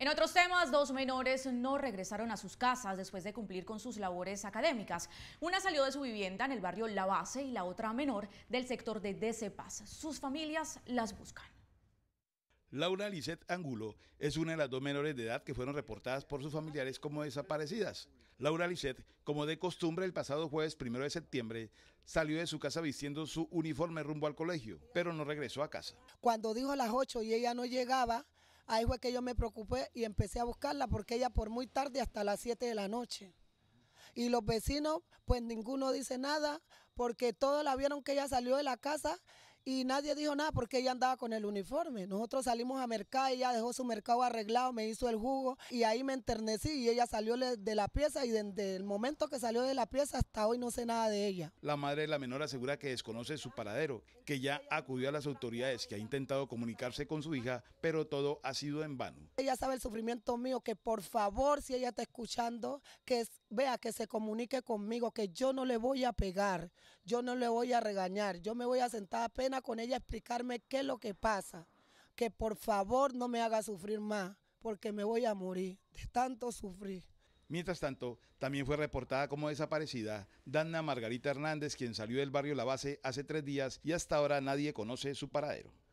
En otros temas, dos menores no regresaron a sus casas después de cumplir con sus labores académicas. Una salió de su vivienda en el barrio La Base y la otra menor del sector de Decepas. Sus familias las buscan. Laura Lisette Angulo es una de las dos menores de edad que fueron reportadas por sus familiares como desaparecidas. Laura Lisette, como de costumbre el pasado jueves primero de septiembre, salió de su casa vistiendo su uniforme rumbo al colegio, pero no regresó a casa. Cuando dijo a las 8 y ella no llegaba, Ahí fue que yo me preocupé y empecé a buscarla porque ella por muy tarde hasta las 7 de la noche. Y los vecinos, pues ninguno dice nada porque todos la vieron que ella salió de la casa y nadie dijo nada porque ella andaba con el uniforme. Nosotros salimos a mercado, ella dejó su mercado arreglado, me hizo el jugo y ahí me enternecí y ella salió de la pieza y desde el momento que salió de la pieza hasta hoy no sé nada de ella. La madre de la menor asegura que desconoce su paradero, que ya acudió a las autoridades, que ha intentado comunicarse con su hija, pero todo ha sido en vano. Ella sabe el sufrimiento mío, que por favor, si ella está escuchando, que vea que se comunique conmigo, que yo no le voy a pegar, yo no le voy a regañar, yo me voy a sentar a pedir con ella explicarme qué es lo que pasa. Que por favor no me haga sufrir más, porque me voy a morir de tanto sufrir. Mientras tanto, también fue reportada como desaparecida Dana Margarita Hernández, quien salió del barrio La Base hace tres días y hasta ahora nadie conoce su paradero.